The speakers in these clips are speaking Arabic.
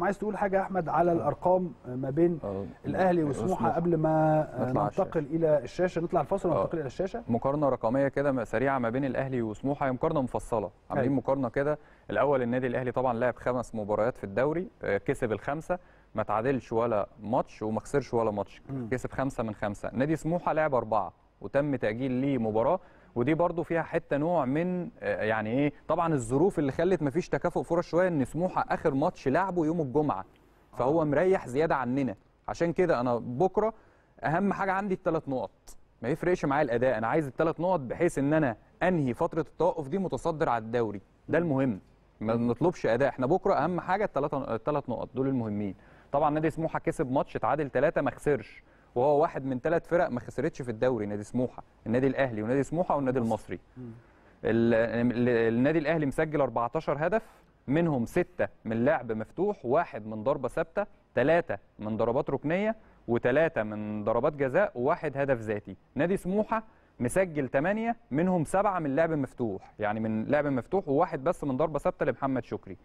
حكم عايز تقول حاجه يا احمد على الارقام ما بين آه، الاهلي وسموحه قبل ما ننتقل الى الشاشه نطلع الفاصل آه، وننتقل الى الشاشه مقارنه رقميه كده سريعه ما بين الاهلي وسموحه هي مقارنه مفصله عاملين أيوة. مقارنه كده الاول النادي الاهلي طبعا لعب خمس مباريات في الدوري آه، كسب الخمسه ما تعادلش ولا ماتش وما خسرش ولا ماتش كسب خمسه من خمسه نادي سموحه لعب اربعه وتم تاجيل ليه مباراه ودي برضو فيها حته نوع من آه، يعني ايه طبعا الظروف اللي خلت مفيش تكافؤ فرص شويه ان سموحه اخر ماتش لعبه يوم الجمعه فهو آه. مريح زياده عننا عشان كده انا بكره اهم حاجه عندي الثلاث نقط ما يفرقش معايا الاداء انا عايز الثلاث نقط بحيث ان انا انهي فتره التوقف دي متصدر على الدوري ده المهم ما نطلبش اداء احنا بكره اهم حاجه الثلاث الثلاث نقط دول المهمين طبعا نادي سموحه كسب ماتش اتعادل ثلاثه ما خسرش وهو واحد من ثلاث فرق ما خسرتش في الدوري نادي سموحه النادي الاهلي ونادي سموحه والنادي المصري النادي الاهلي مسجل 14 هدف منهم ستة من لعب مفتوح واحد من ضربة ثابتة ثلاثة من ضربات ركنية وثلاثة من ضربات جزاء وواحد هدف ذاتي نادي سموحة مسجل ثمانية منهم سبعة من لعب مفتوح يعني من لعب مفتوح وواحد بس من ضربة ثابتة لمحمد شكري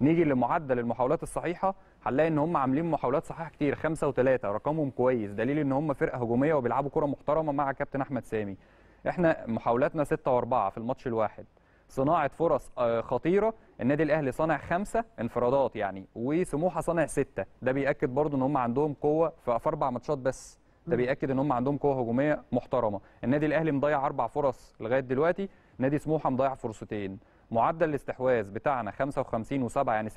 نيجي لمعدل المحاولات الصحيحه هنلاقي ان هم عاملين محاولات صحيحه كتير خمسة وثلاثة رقمهم كويس دليل ان هم فرقه هجوميه وبيلعبوا كره محترمه مع كابتن احمد سامي احنا محاولاتنا ستة واربعة في الماتش الواحد صناعه فرص آه، خطيره النادي الاهلي صانع خمسة انفرادات يعني وسموحه صانع ستة ده بياكد برضو ان هم عندهم قوه في اربع ماتشات بس ده بياكد ان هم عندهم قوه هجوميه محترمه النادي الاهلي مضيع اربع فرص لغايه دلوقتي نادي سموحه مضيع فرصتين معدل الاستحواذ بتاعنا 55 و7 يعني 56%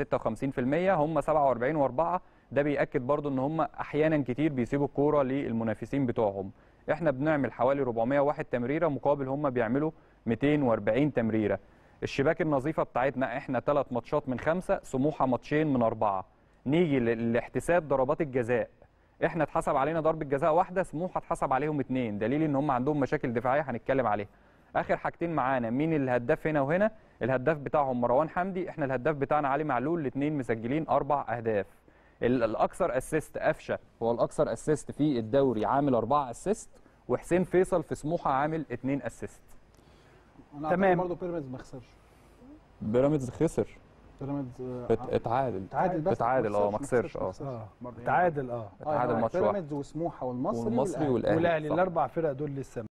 هم 47 و4 ده بيأكد برضو ان هم احيانا كتير بيسيبوا الكوره للمنافسين بتوعهم احنا بنعمل حوالي 401 تمريره مقابل هم بيعملوا 240 تمريره الشباك النظيفه بتاعتنا احنا ثلاث ماتشات من خمسه سموحه ماتشين من اربعه نيجي لاحتساب ضربات الجزاء احنا اتحسب علينا ضربه جزاء واحده سموحه اتحسب عليهم اثنين دليل ان هم عندهم مشاكل دفاعيه هنتكلم عليها اخر حاجتين معانا مين الهداف هنا وهنا الهداف بتاعهم مروان حمدي احنا الهداف بتاعنا علي معلول الاثنين مسجلين اربع اهداف الاكثر اسيست قفشه هو الاكثر اسيست في الدوري عامل اربعه اسيست وحسين فيصل في سموحه عامل اثنين اسيست تمام برضه بيراميدز ما خسرش بيراميدز خسر بيراميدز آه، آه، اتعادل اتعادل بس اتعادل اه ما خسرش اه, آه، يعني. اتعادل اه يعني اتعادل ماتش واحد بيراميدز وسموحه والمصري والمصري والاهلي والاهلي الاربع فرق دول لسه